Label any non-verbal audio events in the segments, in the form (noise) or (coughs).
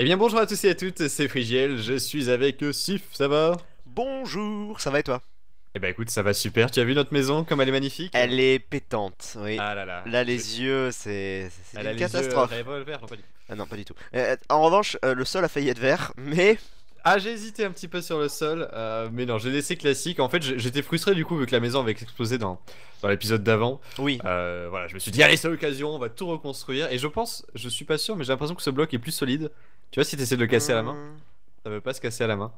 Eh bien bonjour à tous et à toutes, c'est Frigiel, je suis avec Sif, ça va Bonjour, ça va et toi Eh ben écoute, ça va super, tu as vu notre maison, comme elle est magnifique Elle est pétante, oui. Ah là là. Là les yeux, c'est une a catastrophe. Les yeux, non, pas du tout. Ah non, pas du tout. Euh, en revanche, euh, le sol a failli être vert, mais... Ah, j'ai hésité un petit peu sur le sol, euh, mais non, j'ai laissé classique. En fait, j'étais frustré du coup, vu que la maison avait explosé dans, dans l'épisode d'avant. Oui. voilà, je me suis dit, allez, c'est l'occasion, on va tout reconstruire. Et je pense, je suis pas sûr, mais j'ai l'impression que ce bloc est plus solide. Tu vois, si t'essaies de le casser à la main, euh. ça veut pas se casser à la main.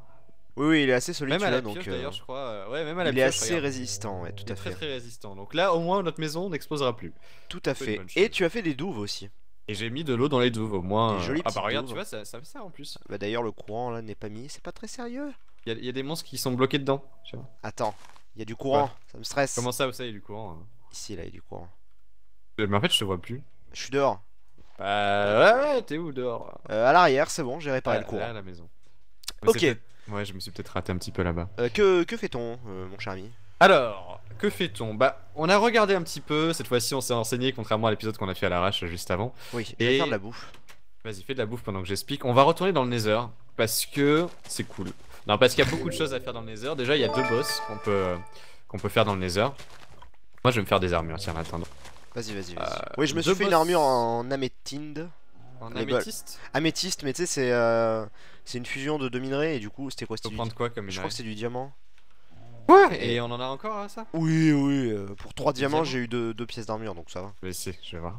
Oui, oui, il est assez solide. Même à la pioche, d'ailleurs, euh, je crois. Euh, ouais, même à la il est assez résistant, ouais, tout à fait. Très, très résistant. Donc là, au moins, notre maison n'explosera plus. Tout à fait. Et tu as fait des douves aussi. Et j'ai mis de l'eau dans les douves, au moins. ah bah regarde, tu vois, ça, fait ça en plus. Bah d'ailleurs, le courant là n'est pas mis, c'est pas très sérieux. Il y, a des monstres qui sont bloqués dedans. Attends, il y a du courant, ça me stresse. Comment ça, ça, il y a du courant Ici, là, il y a du courant. Mais en fait, je te vois plus. Je suis dehors. Bah ouais, ouais t'es où dehors euh, À l'arrière, c'est bon, j'ai réparé ah, le cours. À la maison. ok. Ouais, je me suis peut-être raté un petit peu là-bas. Euh, que, que fait-on, euh, mon cher ami Alors, que fait-on Bah, on a regardé un petit peu. Cette fois-ci, on s'est enseigné, contrairement à l'épisode qu'on a fait à l'arrache euh, juste avant. Oui, et... faire de la bouffe. Vas-y, fais de la bouffe pendant que j'explique. On va retourner dans le Nether parce que c'est cool. Non, parce qu'il y a beaucoup de choses à faire dans le Nether. Déjà, il y a deux boss qu'on peut, euh, qu'on peut faire dans le Nether. Moi, je vais me faire des armures, tiens, attends. Vas-y, vas-y, vas-y. Euh, oui, je me suis fait une armure en amétinde. En améthyste Améthyste, mais tu sais, c'est euh, c'est une fusion de deux minerais et du coup, c'était quoi C'était du... quoi comme Je crois que c'est du diamant. Ouais et, on en a encore hein, ça Oui, oui. Euh, pour trois diamants, j'ai eu deux, pièces d'armure, donc ça va. vais essayer, je vais voir.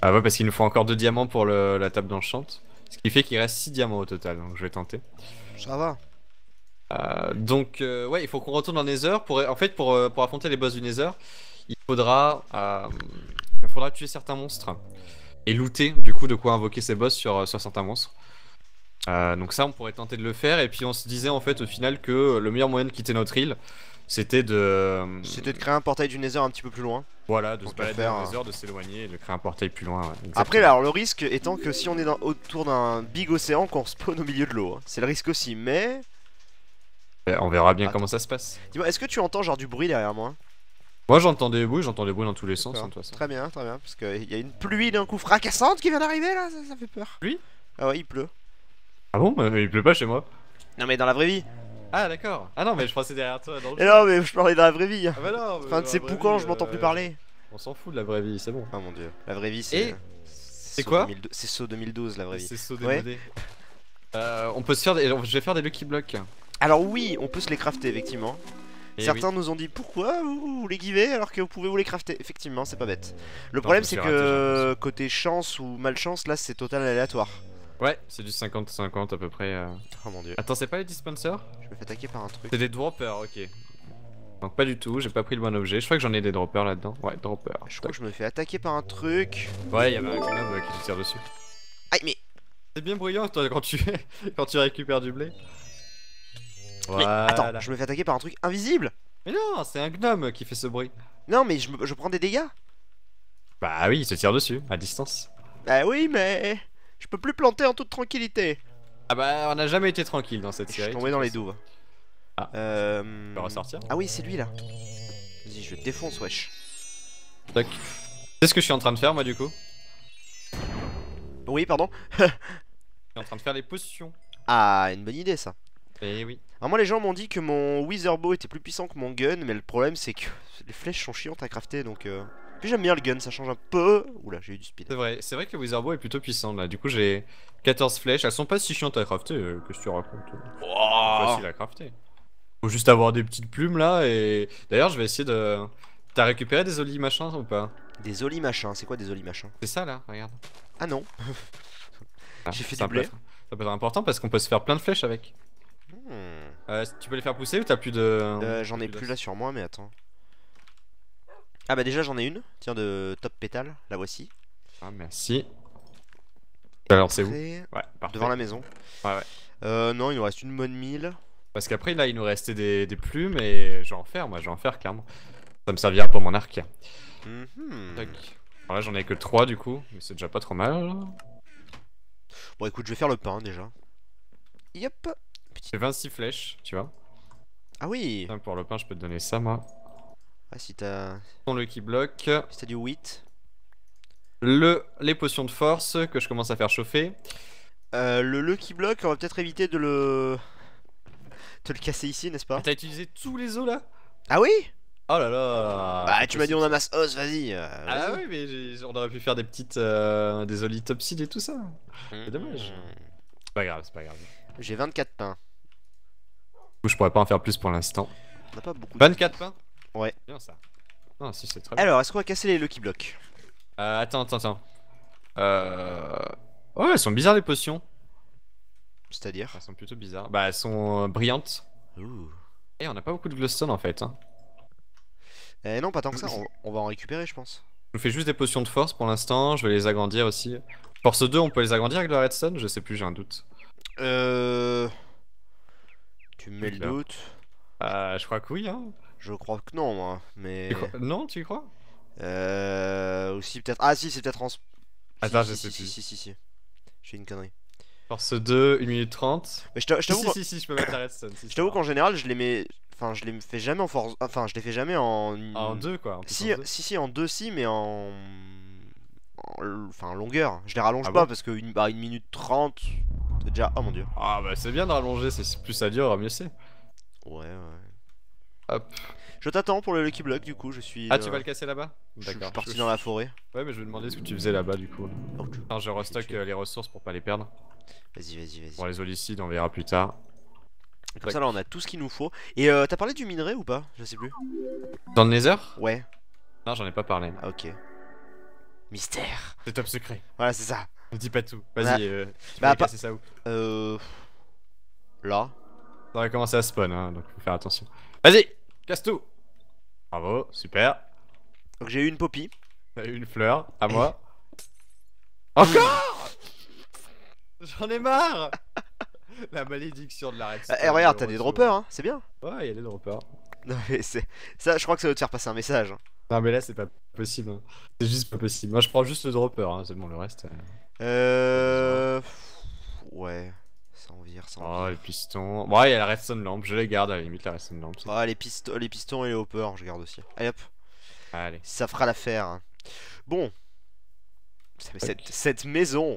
Ah ouais, parce qu'il nous faut encore deux diamants pour la table d'enchante. Ce qui fait qu'il reste six diamants au total, donc je vais tenter. Ça va. donc, ouais, il faut qu'on retourne les Nether pour, en fait, pour, pour affronter les boss du Nether il faudra, euh, il faudra tuer certains monstres et looter du coup de quoi invoquer ses boss euh, sur, certains monstres. Euh, donc ça, on pourrait tenter de le faire. Et puis on se disait en fait au final que le meilleur moyen de quitter notre île, c'était de. C'était de créer un portail du Nether un petit peu plus loin. Voilà, de se balader le Nether, de s'éloigner et de créer un portail plus loin. Après, alors le risque étant que si on est autour d'un big océan, qu'on spawn au milieu de l'eau, hein. c'est le risque aussi. Mais eh, on verra bien comment ça se passe. Dis-moi, est-ce que tu entends genre du bruit derrière moi moi j'entends des bruits, j'entends des bruits dans tous les sens. Hein, très bien, très bien, parce qu'il y a une pluie d'un coup fracassante qui vient d'arriver là, ça, fait peur. Pluie Ah ouais, il pleut. Ah bon Mais bah, Il pleut pas chez moi. Non mais dans la vraie vie. Ah d'accord. Ah non mais je crois c'est derrière toi dans non mais je parlais dans la vraie vie. Ah bah non. enfin de ces je m'entends euh, plus parler. On s'en fout de la vraie vie, c'est bon. Ah mon dieu. La vraie vie c'est. C'est quoi C'est saut 2012 la vraie vie. C'est saut ouais. Euh, on peut se faire des... Je vais faire des lucky blocks. Alors oui, on peut se les crafter effectivement. Eh Certains nous ont dit pourquoi vous, les givez alors que vous pouvez vous les crafter. Effectivement, c'est pas bête. Le problème, c'est que côté chance ou malchance, là c'est total aléatoire. Ouais, c'est du 50-50 à peu près. Euh. Oh mon dieu. Attends, c'est pas les dispensers Je me fais attaquer par un truc. C'est des droppers, ok. Donc pas du tout, j'ai pas pris le bon objet. Je crois que j'en ai des droppers là-dedans. Ouais, droppers. Je crois que je me fais attaquer par un truc. Ouais, il y un euh, qui tire dessus. Aïe, mais... C'est bien bruyant toi, quand tu (laughs) quand tu récupères du blé attends, je me fais attaquer par un truc invisible Mais non, c'est un gnome qui fait ce bruit. Non, mais je, prends des dégâts. Bah oui, il se tire dessus, à distance. Bah oui, mais je peux plus planter en toute tranquillité. Ah bah, on a jamais été tranquille dans cette Je série. suis tombé dans les douves. Ah. Euh... ressortir. Ah oui, c'est lui là. Vas-y, je te défonce, wesh. Toc. C'est ce que je suis en train de faire, moi, du coup. Oui, pardon. (laughs) Je suis en train de faire les potions. Ah, une bonne idée ça. Et eh oui. Alors ah, moi les gens m'ont dit que mon Witherbow était plus puissant que mon gun, mais le problème c'est que les flèches sont chiantes à crafter donc... Euh... Puis j'aime bien le gun, ça change un peu... Oula, j'ai eu du speed. C'est vrai, c'est vrai que le est plutôt puissant là, du coup j'ai 14 flèches, elles sont pas si chiantes à crafter, euh, Qu'est-ce que tu racontes. Facile à crafter. Faut juste avoir des petites plumes là et... D'ailleurs je vais essayer de... T'as récupéré des olis machins ou pas Des olis machins, c'est quoi des olis machins C'est ça là, regarde. Ah non (laughs) J'ai ah, fait des blé. Ça peut être important parce qu'on peut se faire plein de flèches avec. Hmm. Euh, tu peux les faire pousser ou t'as plus de. Euh, j'en ai plus, là sur moi, mais attends. Ah bah déjà j'en ai une, tiens de top pétale, la voici. Ah merci. Alors c'est où Ouais, Devant la maison. Ouais ouais. Euh, non, il nous reste une bonne mille. Parce qu'après là il nous restait des, plumes et j'en vais en faire, moi je vais en faire Ça me servira pour mon arc. Mm Alors là j'en ai que 3 du coup, mais c'est déjà pas trop mal. Bon écoute, je vais faire le pain déjà. Yep. J'ai 26 flèches, tu vois. Ah oui Pour le pain, je peux te donner ça, moi. Ah, si t'as. Ton lucky block. Si t'as du 8. Le... Les potions de force que je commence à faire chauffer. Euh, le lucky block, on va peut-être éviter de le. te le casser ici, n'est-ce pas ah, T'as utilisé tous les os là Ah oui Oh là là Bah tu m'as dit on amasse os, vas-y euh, Ah oui mais on aurait pu faire des petites... Euh, des olitopsides et tout ça C'est dommage hmm. C'est pas grave, c'est pas grave J'ai 24 pains je pourrais pas en faire plus pour l'instant. On a pas beaucoup. 24 Ouais. Bien ça. Non, si, c'est très bien. Alors, est-ce qu'on va casser les Lucky Blocks euh, Attends, attends, attends. Euh. Oh, elles sont bizarres les potions. C'est-à-dire Elles sont plutôt bizarres. Bah, elles sont euh, brillantes. Ouh. Et on a pas beaucoup de glowstone en fait. Hein. Eh non, pas tant que ça. On, va en récupérer, je pense. Je vous fais juste des potions de force pour l'instant. Je vais les agrandir aussi. Force 2, on peut les agrandir avec la redstone Je sais plus, j'ai un doute. Euh. Tu mets le doute euh, Je crois que oui, hein. Je crois que non, moi. Mais. Non, tu crois Euh. Aussi peut-être. Ah si, c'est peut-être en. Attends, si, je si, sais si, plus. Si, si, si. J'ai une connerie. Force 2, 1 minute 30. Mais je t'avoue. je Si, si, si, si, je peux mettre la redstone. si, je te t'avoue qu'en général, je les mets. Enfin, je les fais jamais en force. Enfin, je les fais jamais en. En 2, quoi. en Si, en deux. si, si, en deux, si, mais en. Euh, enfin, longueur. Je les rallonge ah pas parce que une, bah, minute 30, déjà. Oh mon dieu. Ah bah c'est bien de rallonger, c'est plus ça dure, mieux c'est. Ouais, ouais. Hop. Je t'attends pour le Lucky Block du coup, je suis. Ah, tu euh, vas le casser là-bas D'accord. Je suis parti dans la forêt. Ouais, mais je vais demander ce que tu faisais là-bas du coup. je restock euh, les ressources pour pas les perdre. Vas-y, vas-y, vas-y. Pour les olicides, on verra plus tard. Comme ça, là, on a tout ce qu'il nous faut. Et t'as parlé du minerai ou pas Je sais plus. Dans le Nether Ouais. Non, j'en ai pas parlé. Ah, ok. Mystère. C'est top secret. Voilà, c'est ça. On dit pas tout. Vas-y, bah, euh, bah, ça où Euh. Là. Ça aurait commencé à spawn, hein, donc faut faire attention. Vas-y, casse tout. Bravo, super. Donc j'ai eu une poppy. une fleur, à moi. (laughs) Encore J'en ai marre La malédiction de la Red Eh regarde, t'as des droppers, hein, c'est bien. Ouais, il y a des droppers. Non mais c'est... Ça, je crois que ça doit te faire passer un message. Non, mais là, c'est pas possible. Hein. C'est juste pas possible. Moi, je prends juste le dropper, hein. c'est bon, le reste. Euh. euh ouais. Sans vire, sans Oh, les pistons. il y a la redstone lampe, je les garde à la limite, la redstone lampe. Ah, les, pistons, les pistons et les hoppers, je garde aussi. Allez hop. Allez. Ça fera l'affaire. Hein. Bon. Cette, cette maison.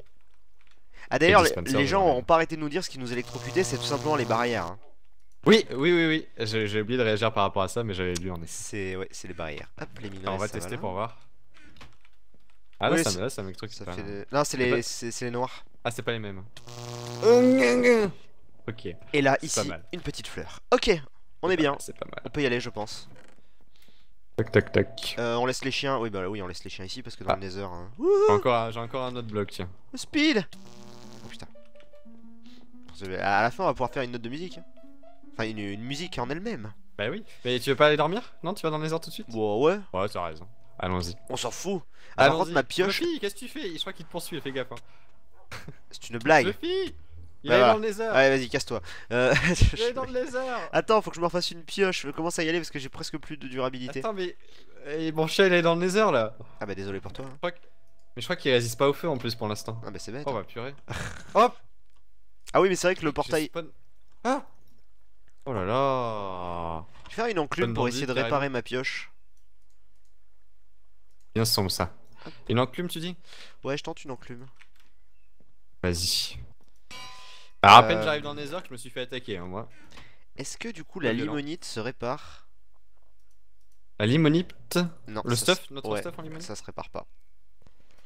Ah, d'ailleurs, les, gens ont pas arrêté de nous dire ce qui nous électrocutait, c'est tout simplement les barrières. Hein. Oui, oui, oui, oui. J'ai oublié de réagir par rapport à ça, mais j'avais lu en effet. C'est ouais, c'est les barrières. Hop, les on va tester pour voir. Ah là, ça me ça truc. Ça fait Non, c'est les... Eh ben. C'est les noirs. Ah, c'est pas les mêmes. Ok. Et là, ici, une petite fleur. Ok, on est, bien. C'est pas mal. On peut y aller, je pense. Tac tac tac. Euh, on laisse les chiens. Oui, bah oui, on laisse les chiens ici parce que dans ah. le Nether. Hein. Encore, j'ai encore un autre bloc, tiens. Speed Oh putain. À la fin, on va pouvoir faire une note de musique. Hein. Enfin, une, musique en elle-même. Bah oui. Mais tu veux pas aller dormir Non, tu vas dans les heures tout de suite Bon, bah ouais. Ouais, t'as raison. Allons-y. On s'en fout. Ah, y ma pioche. Sophie, qu'est-ce que tu fais Je crois qu'il te poursuit, fais gaffe. Hein. C'est une blague. Sophie il est dans le nether Ouais vas-y casse-toi euh, (laughs) Il est dans le nether Attends faut que je me refasse une pioche Je commence à y aller parce que j'ai presque plus de durabilité Attends mais Et mon chat il est dans le nether là Ah bah désolé pour toi hein. Mais je crois qu'il résiste pas au feu en plus pour l'instant Ah bah c'est bête Oh hein. bah purée (laughs) Hop Ah oui mais c'est vrai que le portail Ah Oh là là Je vais faire une enclume pour essayer de réparer ma pioche. Bien sombre ça. Une enclume tu dis Ouais je tente une enclume. Vas-y. Bah, à peine euh, j'arrive dans Nether, que je me suis fait attaquer hein, moi. Est-ce que du coup la limonite se répare La limonite Non. Le stuff Notre en limonite Ça se répare pas.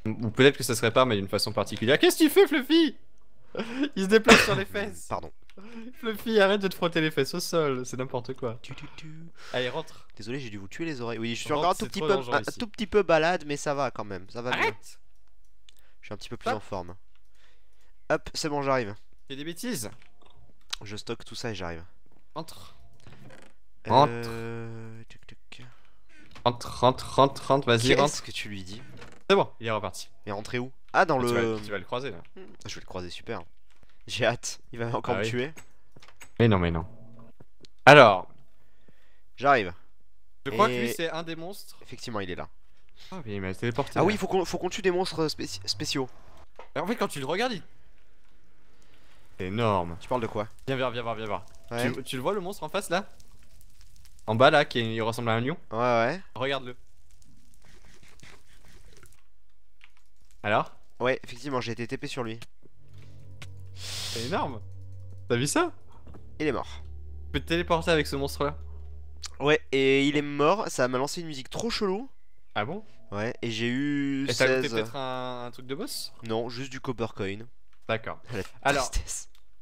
Ou peut-être que ça se répare mais d'une façon particulière. Qu'est-ce qu'il fait Fluffy Il se déplace sur les (coughs) fesses Pardon. Fluffy, arrête de te frotter les fesses au sol, c'est n'importe quoi. Tu, Allez, rentre. Désolé, j'ai dû vous tuer les oreilles. Oui, je suis encore un tout petit, peu, un tout petit peu balade, mais ça va quand même. Ça va arrête Je suis un petit peu plus en forme. Hop, c'est bon, j'arrive. a des bêtises. Je stocke tout ça et j'arrive. Entre. Entre. Euh... Entre, rentre, rentre, rentre, vas-y, rentre. ce que tu lui dis C'est bon, il est reparti. est rentré où Ah, dans ah, le. Tu vas, tu vas, le croiser là. Hmm. Je vais le croiser, super. J'ai hâte, il va encore ah me tuer. Mais non, mais non. Alors. J'arrive. Je crois que lui, c'est un des monstres. Effectivement, il est là. Ah, oui il m'a téléporté. Ah oui, faut qu'on tue des monstres spéciaux. en fait, quand tu le regardes, il. énorme. Tu parles de quoi Viens voir, viens voir, viens voir. Tu, le vois le monstre en face là En bas là, qui ressemble à un lion Ouais, ouais. Regarde-le. Alors Ouais, effectivement, j'ai été TP sur lui. C'est énorme. T'as vu ça Il est mort. Tu peux te téléporter avec ce monstre là. Ouais, et il est mort, ça m'a lancé une musique trop chelou. Ah bon Ouais, et j'ai eu. Et a 16... peut-être un... truc de boss Non, juste du copper coin. D'accord. Alors,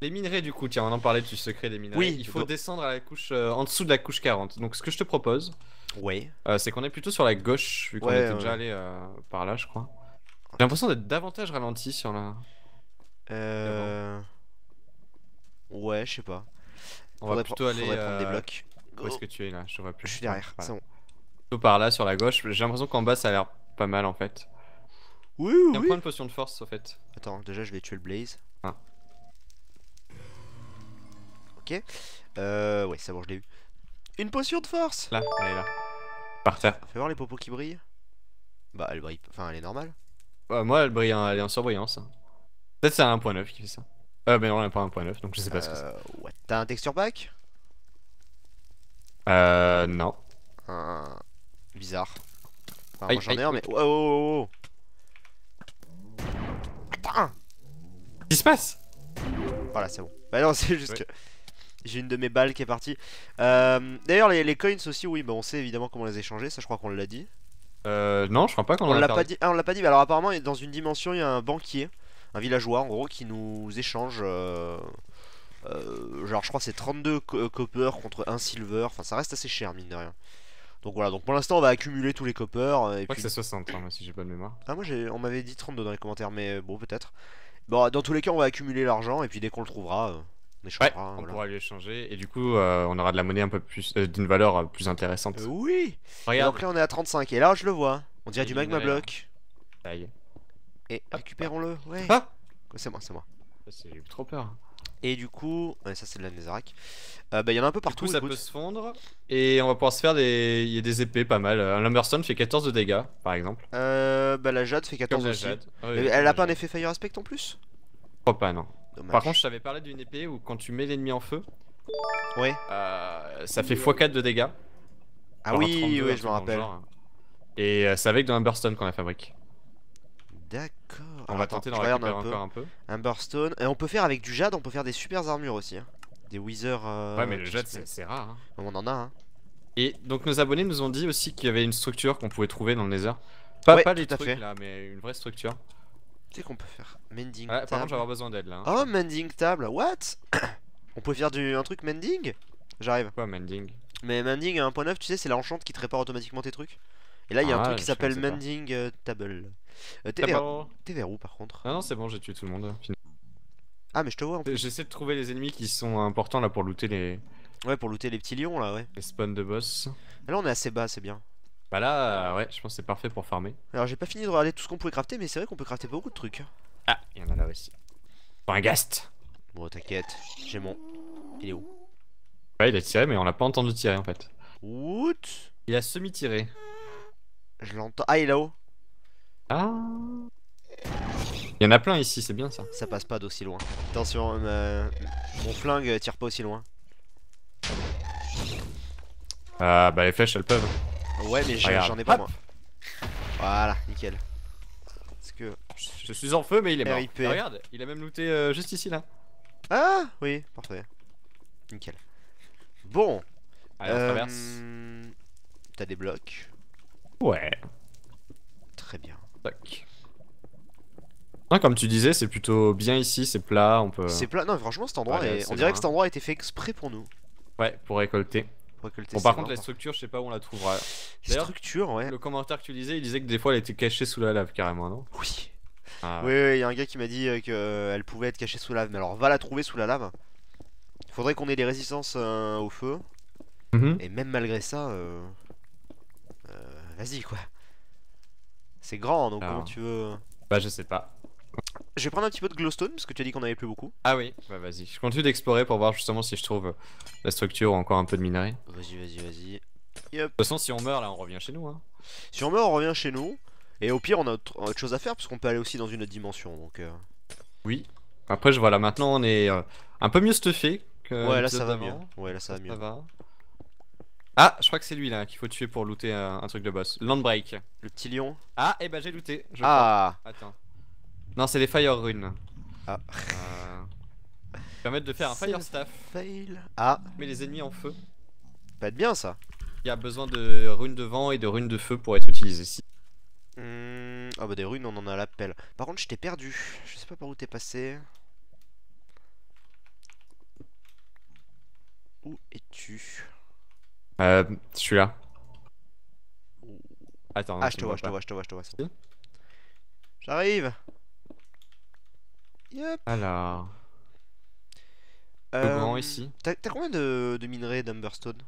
les minerais du coup, tiens, on en parlait du secret des minerais. Oui, il faut descendre à la couche euh, en dessous de la couche 40. Donc ce que je te propose, ouais. Euh, c'est qu'on est plutôt sur la gauche, vu qu'on était déjà allé euh, par là, je crois. J'ai l'impression d'être davantage ralenti sur la. Euh... Ouais, je sais pas. On va plutôt aller. prendre des euh, blocs. Où est-ce que tu es là Je suis derrière, c'est bon. Plutôt par là, sur la gauche. J'ai l'impression qu'en bas, ça a l'air pas mal en fait. Oui, oui. Il oui. une potion de force en fait. Attends, déjà, je vais tuer le Blaze. Ah. Ok. Euh, ouais, c'est bon, je l'ai eu. Une potion de force Là, elle est là. Par terre. Fais voir les popos qui brillent. Bah, elle brille. Enfin, elle est normale. Bah, moi, elle brille, elle est en surbrillance. Peut-être c'est un 1.9 qui fait ça. Euh, mais non, on n'a pas un 1.9, donc je sais pas ce que c'est. What euh, T'as un texture pack Euh, non. Un... Bizarre. Enfin, j'en ai un, mais. Oh oh, oh, oh, oh, Attends Qu'est-ce qui se passe Voilà, c'est bon. Bah non, (laughs) c'est juste que. J'ai une de mes balles qui est partie. Euh, d'ailleurs, les, coins aussi, oui, bah on sait évidemment comment les échanger, ça je crois qu'on l'a dit. Euh, non, je crois pas qu'on l'a pas dit. Ah, on l'a pas dit, alors apparemment, dans une dimension, il y a un banquier un villageois en gros qui nous échange euh, euh, genre je crois c'est 32 euh, copper contre un silver, enfin ça reste assez cher mine de rien. Donc voilà, donc pour l'instant on va accumuler tous les coppers. Et puis... c'est 60 hein, si j'ai pas de mémoire. Ah moi on m'avait dit 32 dans les commentaires mais bon peut-être. Bon dans tous les cas on va accumuler l'argent et puis dès qu'on le trouvera on échangera. on pourra lui échanger et du coup on aura de la monnaie un peu plus d'une valeur plus intéressante. oui. donc là on est à 35 et là je le vois. On dirait du magma block. Hein. Et récupérons-le, ouais. Ah C'est moi, c'est moi. Bah, j'ai eu trop peur. Et du coup, ça c'est de la Nézarac. Euh, bah, il y en a un peu partout. ça peut se fondre. Et on va pouvoir se faire des, il y a des épées pas mal. Un euh, Lumberstone fait 14 de dégâts, par exemple. Euh, bah, la Jade fait 14 aussi. Elle a pas un effet Fire Aspect en plus Oh pas, non. Par contre, je t'avais parlé d'une épée où quand tu mets l'ennemi en feu, ouais. Euh, ça fait x4 de dégâts. Ah oui, oui, je me rappelle. Et c'est avec de Lumberstone qu'on la fabrique. D'accord. On va tenter d'en récupérer un peu. encore un peu. Et on peut faire avec du jade, on peut faire des super armures aussi. Hein. Des wither. Euh, ouais, mais le jade, c'est rare. Hein. On en a. Hein. Et donc, nos abonnés nous ont dit aussi qu'il y avait une structure qu'on pouvait trouver dans le nether. Pas, pas du trucs fait. là, mais une vraie structure. Tu sais qu'on peut faire Mending table. Par contre, j'aurai besoin d'aide là. Oh, Mending table, what (coughs) On peut faire du... un truc Mending J'arrive. Quoi, Mending Mais Mending 1.9, tu sais, c'est l'enchante qui te répare automatiquement tes trucs. Et là, il y a un ah, truc qui s'appelle Mending euh, Table. Euh, t'es vers... où par contre Ah non, c'est bon, j'ai tué tout le monde. Ah, mais je te vois. J'essaie de trouver les ennemis qui sont importants là pour looter les. Ouais, pour looter les petits lions là, ouais. Les spawns de boss. Ah, là, on est assez bas, c'est bien. Bah là, ouais, je pense c'est parfait pour farmer. Alors, j'ai pas fini de regarder tout ce qu'on pouvait crafter, mais c'est vrai qu'on peut crafter beaucoup de trucs. Ah, il y en a là aussi. un ghast Bon, t'inquiète, j'ai mon. Il est où Ouais, il a tiré, mais on l'a pas entendu tirer en fait. What Il a semi-tiré. Je l'entends. Ah, il est là-haut. Ah. Il y en a plein ici, c'est bien ça. Ça passe pas d'aussi loin. Attention, euh, mon flingue tire pas aussi loin. Ah, bah les flèches elles peuvent. Ouais, mais j'en ai pas moi. Voilà, nickel. Parce que. Je suis en feu, mais il est mort. regarde, il a même looté euh, juste ici là. Ah, oui, parfait. Nickel. Bon. Allez, on euh, traverse. T'as des blocs. Ouais. Très bien. Tac. comme tu disais, c'est plutôt bien ici, c'est plat, on peut... C'est plat, non franchement cet endroit, on dirait que cet endroit a été fait exprès pour nous. Ouais, pour récolter. Pour récolter bon par contre la structure, je sais pas où on la trouvera. La Structure, ouais. Le commentaire que tu disais, il disait que des fois elle était cachée sous la lave carrément, non ah. Oui. Oui, il y a un gars qui m'a dit euh, qu'elle pouvait être cachée sous la lave, mais alors va la trouver sous la lave. Faudrait qu'on ait des résistances euh, au feu. Mhm. Et même malgré ça... Euh vas-y quoi. C'est grand, donc comment ah. tu veux. Bah, je sais pas. Je vais prendre un petit peu de glowstone parce que tu as dit qu'on avait plus beaucoup. Ah oui, bah vas-y. Je continue d'explorer pour voir justement si je trouve la structure ou encore un peu de minerai. Vas-y, vas-y, vas-y. De toute façon, si on meurt là, on revient chez nous. Hein. Si on meurt, on revient chez nous. Et au pire, on a autre, chose à faire parce qu'on peut aller aussi dans une autre dimension. Donc. Euh. Oui. Après, je vois maintenant, on est euh, un peu mieux stuffé que. Ouais, là ça va mieux. Ouais, là ça va mieux. Ça va. Ah, je crois que c'est lui là qu'il faut tuer pour looter un, truc de boss. Landbreak. Le petit lion. Ah, et eh bah ben, j'ai looté. ah. Attends. Non, c'est les Fire Runes. Ah. Euh, de faire un Fire Staff. Fail. Ah. ah. Mais les ennemis en feu. va être bien ça. Il y a besoin de runes de vent et de runes de feu pour être utilisé ici. Hmm. Ah bah des runes, on en a l'appel. Par contre, je t'ai perdu. Je sais pas par où t'es passé. Où es-tu euh, je suis là. Attends, ah, je te vois, je te vois, je te vois, je te vois. J'arrive. Yep. Alors. Euh, grand ici. T'as combien de, de minerais d'Umberstone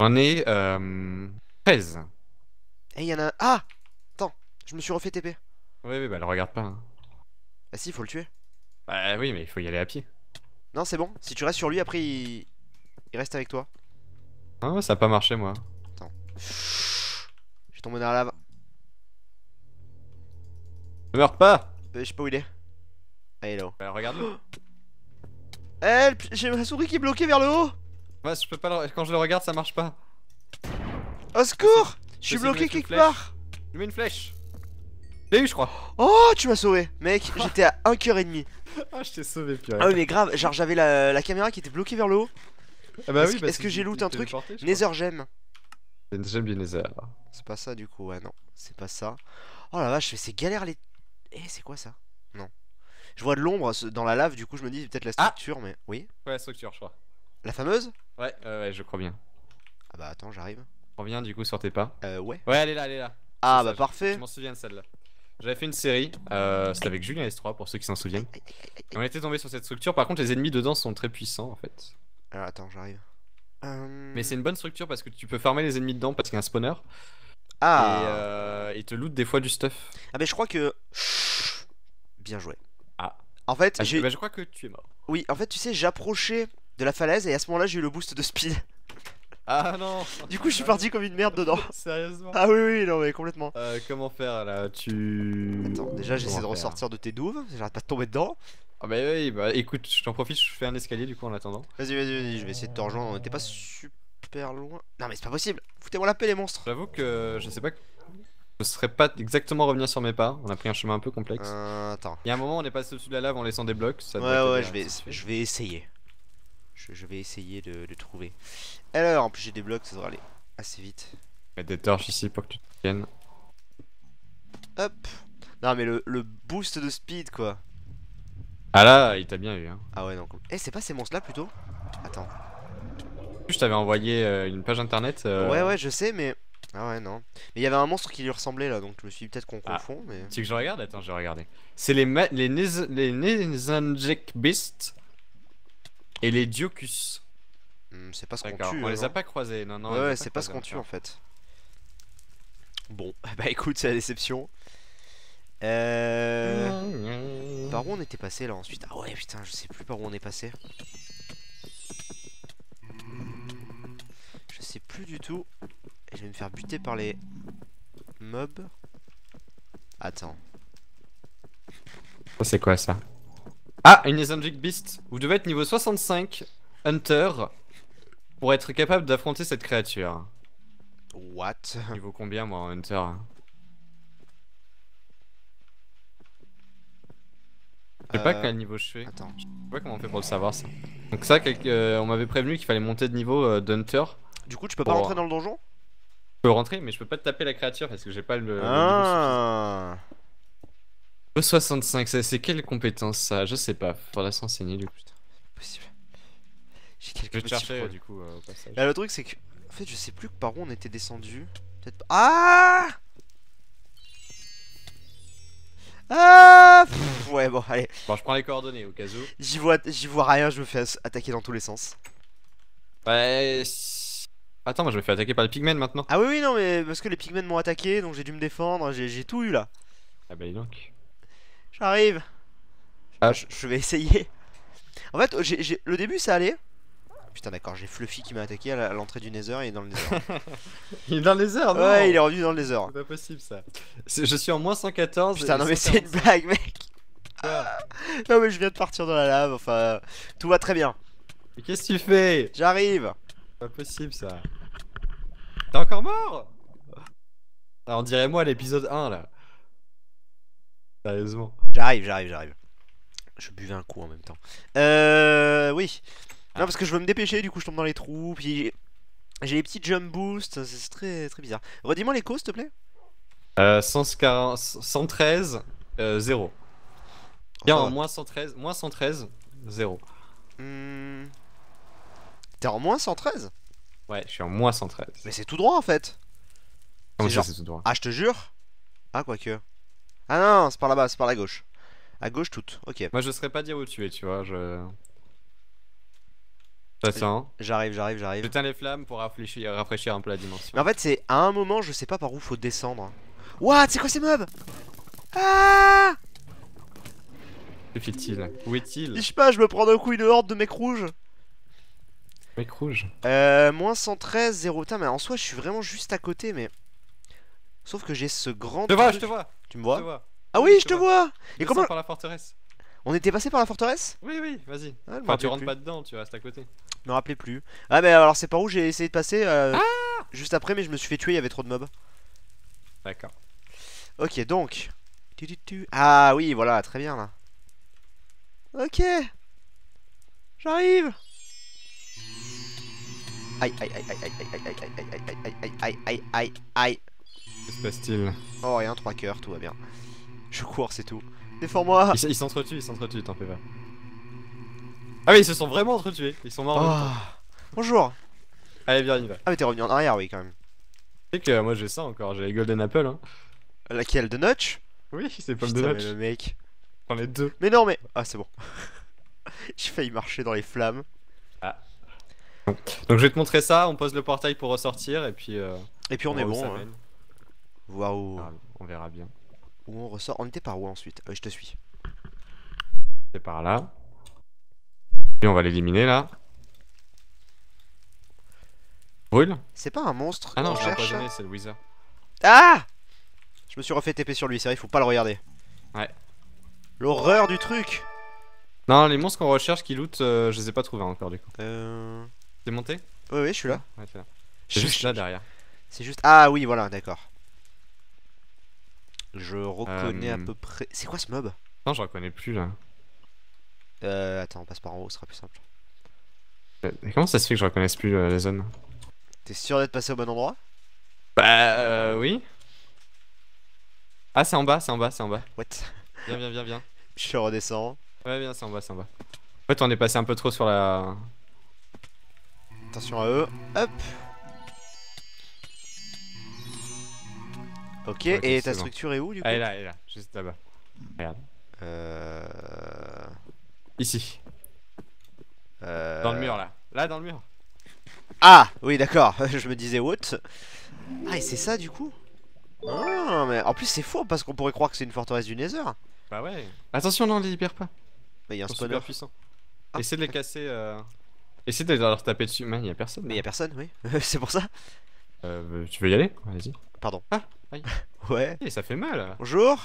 J'en ai euh, 13. Et eh, il y en a un. Ah Attends, je me suis refait TP. Oui, oui, bah le regarde pas. Bah si, faut le tuer. Bah oui, mais il faut y aller à pied. Non, c'est bon. Si tu restes sur lui, après il, il reste avec toi ouais ah, ça a pas marché, moi. Attends. Je tombé dans la lave. Ne meurs pas euh, Je sais pas où il est. Ah, il est là bah, regarde. (gasps) Help eh, J'ai ma souris qui est bloquée vers le haut Ouais, je peux pas quand je le regarde, ça marche pas. Au secours Je suis bloqué quelque part Je mets une flèche J'ai eu, je crois (gasps) Oh, tu m'as sauvé Mec, (laughs) j'étais à 1 cœur et demi Ah, je t'ai sauvé, purée Ah mais grave, genre j'avais la... la, caméra qui était bloquée vers le haut ah bah est-ce que j'ai loot un truc Nether gemme. J'aime du Nether. C'est pas ça du coup, ouais, non. C'est pas ça. Oh la vache, c'est galère les. Eh, c'est quoi ça Non. Je vois de l'ombre dans la lave, du coup, je me dis peut-être la ah structure, mais oui. Ouais, la structure, je crois. La fameuse ouais, je crois bien. Ah bah attends, j'arrive. Reviens du coup sortez pas. Euh, ouais. Ouais, elle est là, elle est là. Ah bah parfait. Je m'en souviens de celle-là. J'avais fait une série, euh, c'était avec Julien S3 pour ceux qui s'en souviennent. On était tombé sur cette structure, par contre les ennemis dedans sont très puissants en fait. Euh, attends, j'arrive. Euh, mais c'est une bonne structure parce que tu peux farmer les ennemis dedans parce qu'il y a un spawner. Ah Et il euh, te loot des fois du stuff. Ah, mais je crois que. Bien joué. Ah. En fait, ah, bah, je crois que tu es mort. Oui, en fait, tu sais, j'approchais de la falaise et à ce moment-là, j'ai eu le boost de speed. (laughs) Ah non (laughs) Du coup je suis parti comme une merde dedans (laughs) Sérieusement Ah oui oui non mais complètement Comment faire là Tu... Attends déjà j'essaie de ressortir de tes douves, j'arrête pas de tomber dedans ah bah oui, bah écoute, t'en profite, je fais un escalier du coup en attendant. Vas-y, vas-y, vas-y, je vais essayer de te rejoindre. On était pas super loin. Non, mais c'est pas possible. Foutez-moi la paix, les monstres. J'avoue que je sais pas. que Je serais pas exactement revenir sur mes pas. On a pris un chemin un peu complexe. Euh, attends. Il y a un moment, on est passé au-dessus de la lave en laissant des blocs. Ça ouais, ouais, je vais, je vais essayer. Je, vais essayer de, de trouver. Alors, en plus, j'ai des blocs, ça devrait aller assez vite. Mets des torches ici pour que tu te tiennes. Hop. Non, mais le, le boost de speed, quoi. Ah là, il t'a bien eu. Hein. Ah ouais, non. Eh, c'est pas ces monstres là plutôt Attends. Je t'avais envoyé euh, une page internet. Euh. Ouais, ouais, je sais, mais. Ah ouais, non. Mais il y avait un monstre qui lui ressemblait là, donc je me suis dit peut-être qu'on ah. confond. Mais... Tu que je regarde Attends, je vais regarder. C'est les, les, les Beasts et les Diocus. Hmm, c'est pas ce qu'on tue. On les a pas croisés, non, non. Ouais, c'est pas ce qu'on tue en fait. Bon, (laughs) bah écoute, c'est la déception. Euh... Mmh. Par où on était passé là ensuite Ah ouais putain je sais plus par où on est passé Je sais plus du tout je vais me faire buter par les mobs Attends C'est quoi ça Ah une Lesandic Beast Vous devez être niveau 65 Hunter Pour être capable d'affronter cette créature What Niveau combien moi Hunter Je sais pas euh, quel niveau je suis. Attends. Je sais pas comment on fait pour le savoir ça. Donc ça, euh, on m'avait prévenu qu'il fallait monter de niveau euh, d'Hunter. Du coup, tu peux pas rentrer dans le donjon Je peux rentrer, mais je peux pas te taper la créature parce que j'ai pas le... Ah. le 65, c'est quelle compétence ça Je sais pas, faudra s'enseigner du coup. Possible. J'ai quelques je chercher du coup au passage. Bah, le truc c'est que, en fait, je sais plus par où on était descendu. Peut-être. Ah ah (laughs) Ouais, bon, allez. Bon, je prends les coordonnées au cas où. J'y vois, rien, je me fais attaquer dans tous les sens. Ouais. Bah, Attends, moi je me fais attaquer par les pigmen maintenant. Ah oui, oui, non, mais parce que les pigmen m'ont attaqué, donc j'ai dû me défendre, j'ai tout eu là. Ah bah, dis donc. J'arrive. Ah. je, vais essayer. En fait, le début ça allait. Putain, d'accord, j'ai Fluffy qui m'a attaqué à l'entrée du Nether et il est dans le Nether. (laughs) il est dans le Nether, non Ouais, il est revenu dans le Nether. C'est pas possible ça. Je suis en moins 114. Putain, non, mais c'est une blague, mec. (laughs) non, mais je viens de partir dans la lave. Enfin, tout va très bien. Mais qu'est-ce que tu fais J'arrive. Pas possible ça. T'es encore mort On dirait moi l'épisode 1 là. Sérieusement. J'arrive, j'arrive, j'arrive. Je buvais un coup en même temps. Euh. Oui. Non, parce que je veux me dépêcher, du coup, je tombe dans les trous. Puis j'ai les petits jump boosts, c'est très, très bizarre. Redis-moi les causes s'il te plaît. Euh, 113, 0. Euh, Bien, en moins 113, moins 113, 0. Hmm. T'es en moins 113 Ouais, je suis en moins 113. Mais c'est tout droit en fait. Ah, c'est tout droit Ah, je te jure Ah, quoique. Ah non, c'est par là-bas, c'est par la gauche. À gauche, toute, ok. Moi, je serais pas dire où tu es, tu vois. Je... J'arrive, hein J'arrive, j'arrive, j'arrive. J'éteins les flammes pour rafraîchir, un peu la dimension. Mais en fait, c'est à un moment, je sais pas par où faut descendre. What C'est quoi ces mobs Ah Que fait-il Où est-il Je sais pas, je me prends d'un coup une horde de mecs rouges. Mec rouge. Euh, moins 113, 0. Putain, mais en soi, je suis vraiment juste à côté, mais. Sauf que j'ai ce grand. Je te vois, je te vois. Tu me vois, Ah oui, je te vois. Et comment. par la forteresse. On était passé par la forteresse Oui, oui, vas-y. Ah, enfin, tu rentres pas dedans, tu restes à côté. Je me rappelais plus. Ah, mais alors c'est par où j'ai essayé de passer euh, juste après, mais je me suis fait tuer, il y avait trop de mobs. D'accord. Ok, donc. Ah oui, voilà, très bien là. Ok. J'arrive. Aïe aïe aïe aïe aïe aïe aïe aïe aïe aïe aïe aïe aïe aïe. Que se passe-t-il Oh rien, trois cœurs, tout va bien. Je cours, c'est tout. Défends-moi Ils s'entretuent, ils s'entretuent, t'en fais pas. Ah oui, ils se sont vraiment entretués, ils sont morts. Ah. Bonjour Allez, viens, on y va. Ah, mais t'es revenu en arrière, oui, quand même. Tu sais que moi j'ai ça encore, j'ai les Golden Apple. Hein. Laquelle De Notch Oui, c'est pas de Notch. Mais le mec. On est deux. Mais non, mais. Ah, c'est bon. (laughs) j'ai failli marcher dans les flammes. Ah. Donc je vais te montrer ça, on pose le portail pour ressortir et puis. Euh, et puis on, est bon. Hein. Waouh. Ah, on verra bien où on ressort. On était par où ensuite euh, Je te suis. C'est par là. Et on va l'éliminer là. Brûle C'est pas un monstre. Ah non, je l'ai empoisonné, c'est le wizard. Ah Je me suis refait TP sur lui, c'est vrai, il faut pas le regarder. Ouais. L'horreur du truc Non, les monstres qu'on recherche qui loot euh, je les ai pas trouvés encore du coup. Euh. T'es monté ouais oui, je suis là. Ouais, c'est là. juste là derrière. C'est juste. Ah oui, voilà, d'accord. Je reconnais à euh, peu près. C'est quoi ce mob Non, je reconnais plus là. Euh, attends, on passe par en haut, ce sera plus simple. Euh, mais comment ça se fait que je reconnaisse plus euh, la zone T'es sûr d'être passé au bon endroit Bah oui. Ah c'est en bas, c'est en bas, c'est en bas. What Viens, viens, viens, viens. (laughs) Je redescends. Ouais, viens, c'est en bas, c'est en bas. En fait, on est passé un peu trop sur la... Attention à eux. Hop Ok, et ta structure est où du coup Elle est là, elle est là, juste là-bas. Regarde. Euh... Ici. Euh... Dans le mur là. Là, dans le mur. Ah Oui, d'accord, (laughs) je me disais what Ah, et c'est ça du coup ah, mais en plus c'est faux parce qu'on pourrait croire que c'est une forteresse du Nether. Bah ouais. Attention, non, on les libère pas. il y a un spawner. Ah, Essaye de les casser. Euh... Essaye de leur taper dessus. Mais il y a personne. Mais il y a hein. personne, oui. (laughs) c'est pour ça. Euh, tu veux y aller Vas-y. Ah (laughs) Ouais. Et eh, ça fait mal. Bonjour.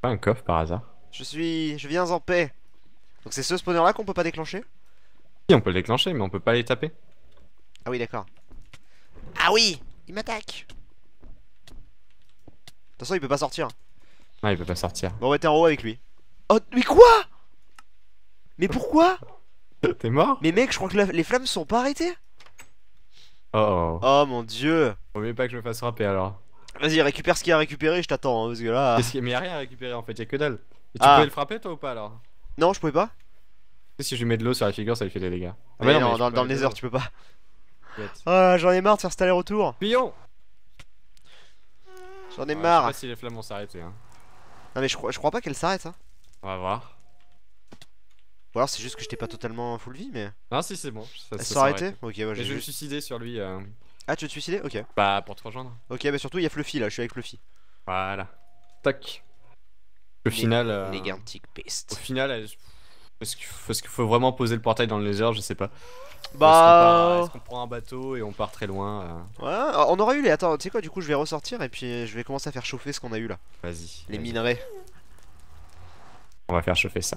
Pas un coffre par hasard. Je suis. Je viens en paix. Donc c'est ce spawner là qu'on peut pas déclencher Si, on peut le déclencher, mais on peut pas les taper. Ah oui, d'accord. Ah oui Il m'attaque De toute façon, il peut pas sortir. Ah, il peut pas sortir. Bon, on va être en haut avec lui. Oh, mais quoi Mais pourquoi (laughs) T'es mort Mais mec, je crois que les flammes sont pas arrêtées Oh, oh mon dieu Faut mieux pas que je me fasse frapper alors. Vas-y, récupère ce qu'il y a à récupérer, je t'attends, hein, parce que là... Mais y'a rien à récupérer en fait, y'a que dalle. Et tu peux ah. pouvais le frapper toi ou pas alors Non, je pouvais pas. Si je lui mets de l'eau sur la figure, ça lui fait des dégâts. Ah, mais bah non, dans, le nether, tu peux pas. Ah, j'en ai marre de faire cet aller-retour. Pillon J'en ai marre. Je sais pas si les flammes vont s'arrêter. Hein. Non, mais je crois, je crois pas qu'elles s'arrêtent. Hein. On va voir. Ou alors c'est juste que j'étais pas totalement full vie, mais. Non si, c'est bon. Ça, ça s'est arrêté Ok, j'ai. Je me suis suicidé sur lui. Euh, ah, tu veux te suicider Ok. Bah, pour te rejoindre. Ok, bah surtout, il y a Fluffy là, je suis avec Fluffy. Voilà. Tac. Au final. Euh... Les peste. Au final, Parce est-ce qu'il faut, vraiment poser le portail dans le laser Je sais pas. Bah. Est-ce qu'on prend un bateau et on part très loin euh Ouais, ah, on aura eu les. Attends, tu sais quoi, du coup, je vais ressortir et puis euh, je vais commencer à faire chauffer ce qu'on a eu là. Vas-y. Les minerais. On va faire chauffer ça.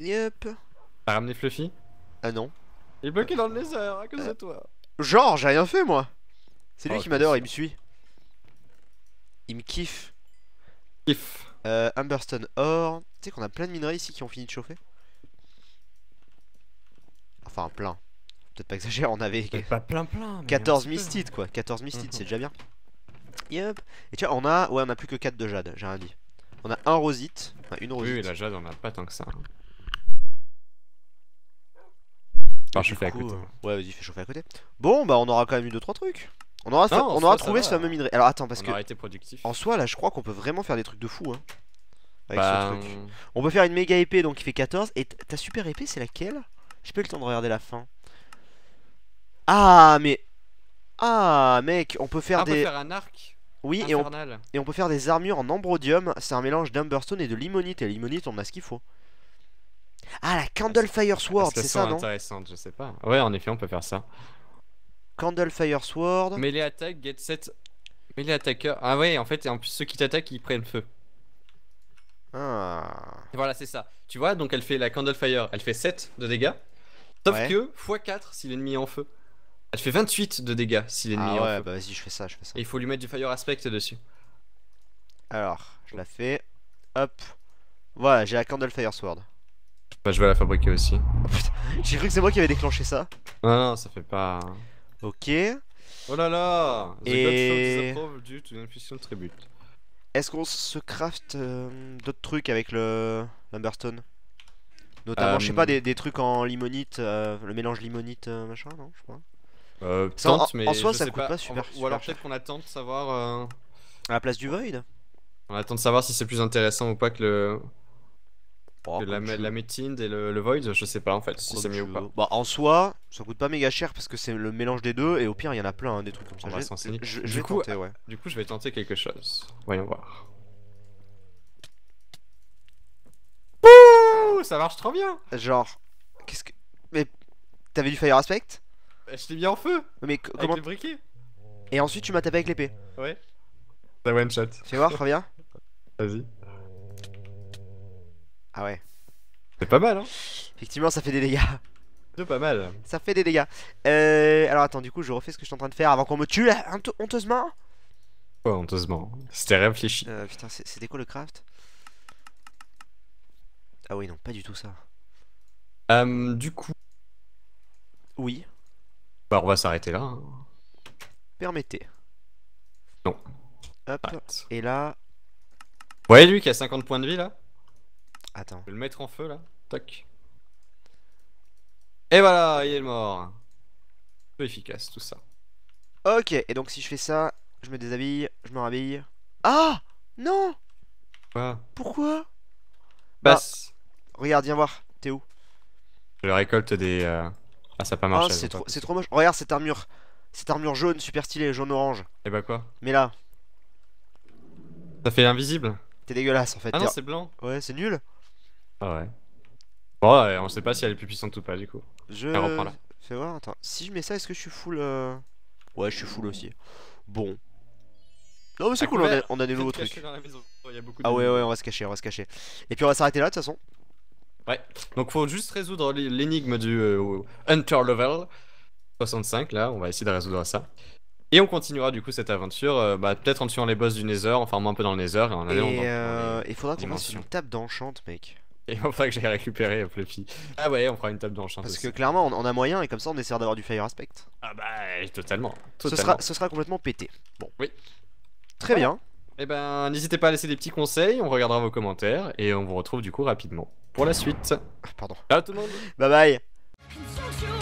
Yep. T'as ramené Fluffy Ah non. Il est bloqué dans le laser à cause toi. Genre, j'ai rien fait moi. C'est lui oh, qui m'adore, il me suit. Il me kiffe. Kiff. Euh, Amberstone or. Tu sais qu'on a plein de minerais ici qui ont fini de chauffer. Enfin, plein. Peut-être pas exagérer, on avait. Pas plein, plein. 14 mystites quoi. 14 mystites, c'est mhm. déjà bien. Yep. Et vois, on a. Ouais, on a plus que 4 de jade, j'ai rien dit. On a un rosite. une rosite. Oui, la jade, on a pas tant que ça. Hein. à euh, Ouais, vas-y, fais chauffer à côté. Bon, bah, on aura quand même eu 2-3 trucs. On aura, on aura trouvé ce fameux minerai. Alors, attends, parce que. En soi, là, je crois qu'on peut vraiment faire des trucs de fou. Hein, avec ce bah, truc. On peut faire une méga épée, donc il fait 14. Et ta super épée, c'est laquelle J'ai pas eu le temps de regarder la fin. Ah, mais. Ah, mec, on peut faire des ah, on Peut faire un arc oui, et on... peut faire des armures en ambrodium. C'est un mélange d'umberstone et de limonite. Et limonite, on a ce qu'il faut. Ah, la fire Sword, c'est ça, non intéressante, je sais pas. Ouais, en effet, on peut faire ça. Candle fire Sword. Melee attaque, get set. Melee attaqueur. Ah, ouais, en fait, en plus, ceux qui t'attaquent, ils prennent feu. Ah. Voilà, c'est ça. Tu vois, donc elle fait la fire elle fait 7 de dégâts. Sauf que x4 si l'ennemi est en feu. Elle fait 28 de dégâts si l'ennemi ah est en ouais, bah vas-y, je fais ça, je fais ça. Et il faut lui mettre du Fire Aspect dessus. Alors, je la fais. Hop. Voilà, j'ai la fire Sword. Bah, je vais la fabriquer aussi. J'ai cru que c'est moi qui avait déclenché ça. Non, non, ça fait pas. Ok. Oh là là Et. Est-ce qu'on se craft euh, d'autres trucs avec le Lumberstone Notamment, je sais pas, euh, des, trucs en limonite, euh, le mélange limonite machin, non Je crois. Euh, tente, mais en soi, ça coûte pas, super, super, Ou alors peut-être qu'on attend de savoir. À la place du Void On attend de savoir si c'est plus intéressant ou pas que le. Bah, la, médecine et le, void, je sais pas en fait si c'est mieux ou pas. Bah en soi, ça coûte pas méga cher parce que c'est le mélange des deux et au pire il y en a plein hein, des trucs comme ça. du, coup, ouais. du coup, je vais tenter quelque chose. Voyons voir. Pouh, ça marche trop bien. Genre, qu'est-ce que mais t'avais du fire aspect euh, Je l'ai mis en feu. Mais comment le Et ensuite tu m'as tapé avec l'épée. Ouais. Ça one shot. Fais voir, reviens. Vas-y. Ah ouais. C'est pas mal, hein Effectivement, ça fait des dégâts. C'est pas mal. Ça fait des dégâts. Euh, alors attends, du coup, je refais ce que je suis en train de faire avant qu'on me tue là, honteusement. Oh, honteusement. C'était réfléchi. Euh, putain, c'était quoi le craft Ah oui, non, pas du tout ça. Euh, du coup. Oui. Bah, on va s'arrêter là. Hein. Permettez. Non. Hop. Et là. voyez lui qui a 50 points de vie là Attends. Je vais le mettre en feu là. Toc Et voilà, il est mort. Peu efficace tout ça. Ok, et donc si je fais ça, je me déshabille, je me rhabille. Ah Non Quoi Pourquoi Bah, bah regarde, viens voir, t'es où Je récolte des... Euh, ah ça pas marché. Ah, c'est trop, trop, moche. Regarde cette armure. Cette armure jaune, super stylée, jaune-orange. Et eh bah quoi Mais là. Ça fait invisible T'es dégueulasse en fait. Ah non, c'est blanc. Ouais, c'est nul. Ah ouais. Bon, ouais, on sait pas si elle est plus puissante ou pas du coup. Je. Reprend, là. attends. Si je mets ça, est-ce que je suis full. Euh ouais, je suis full aussi. Bon. Non, mais c'est ah, cool, on a, des nouveaux trucs. ah ouais, ouais, on va se cacher, on va se cacher. Et puis on va s'arrêter là de toute façon. Ouais. Donc faut juste résoudre l'énigme du euh, Hunter Level 65 là. On va essayer de résoudre ça. Et on continuera du coup cette aventure, euh, bah, peut-être en tuant les boss du Nether, farmant un peu dans le Nether et en allant. Et il faudra qu'on fasse une table d'enchante mec. Et on (laughs) que j'ai récupéré Fluffy. Ah ouais, on fera une table d'enchant. Parce que clairement, on, a moyen et comme ça, on essaiera d'avoir du Fire Aspect. Ah bah, totalement. Ce, sera, ce sera complètement pété. Bon. Oui. Très bien. Et eh ben, n'hésitez pas à laisser des petits conseils, on regardera vos commentaires et on vous retrouve du coup rapidement pour la suite. Pardon. Ciao tout le monde. Bye bye.